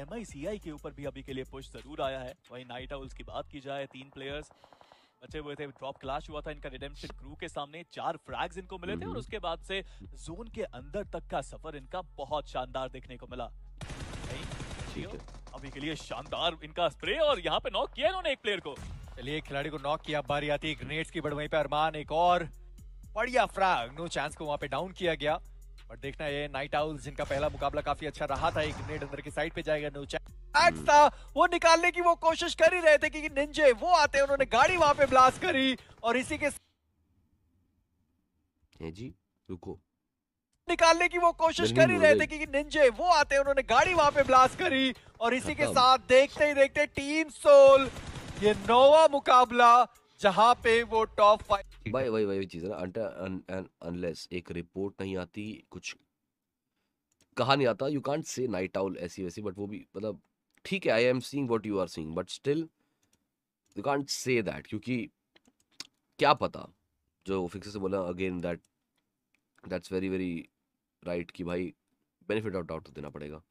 M के ऊपर भी अभी के लिए पुश जरूर आया है वही नाइट आउल्स की बात की जाए तीन प्लेयर्स बचे हुए थे ड्रॉप क्लाश हुआ था इनका रिडेमशन क्रू के सामने चार फ्रैग्स इनको मिले थे और हम्म। उसके बाद से जोन के अंदर तक का सफर इनका बहुत शानदार देखने को मिला अभी के लिए शानदार इनका स्प्रे और यहाँ पे नॉक किया इन्होंने एक प्लेयर को चलिए खिलाड़ी को नॉक किया बारी आती है ग्रेनेड्स की बड़वई पे अरमान एक और बढ़िया फ्रैग नो चांस को वहां पे डाउन किया गया बट देखना ये नाइट आउल जिनका पहला मुकाबला काफी अच्छा रहा था एक नेट अंदर की साइड पे जाएगा नोचैट था वो निकालने की वो कोशिश कर ही रहे थे क्योंकि निंजे वो आते हैं उन्होंने गाड़ी वहां पे ब्लास्ट करी और इसी के जी रुको निकालने की वो कोशिश कर ही रहे थे क्योंकि निंजे वो आते हैं उन्होंने गाड़ी वहां पे ब्लास्ट करी और इसी के साथ देखते ही देखते टीम सोल ये नोवा मुकाबला जहाँ पे वो टॉप फाइव भाई वही चीज़ अनलेस एक रिपोर्ट नहीं आती कुछ कहा नहीं आता you can't say night owl ऐसी वैसी बट वो भी मतलब ठीक है I am seeing what you are seeing but still you can't say that क्योंकि क्या पता जो फिक्स से बोला again that that's very very right कि भाई बेनिफिट ऑफ डाउट तो देना पड़ेगा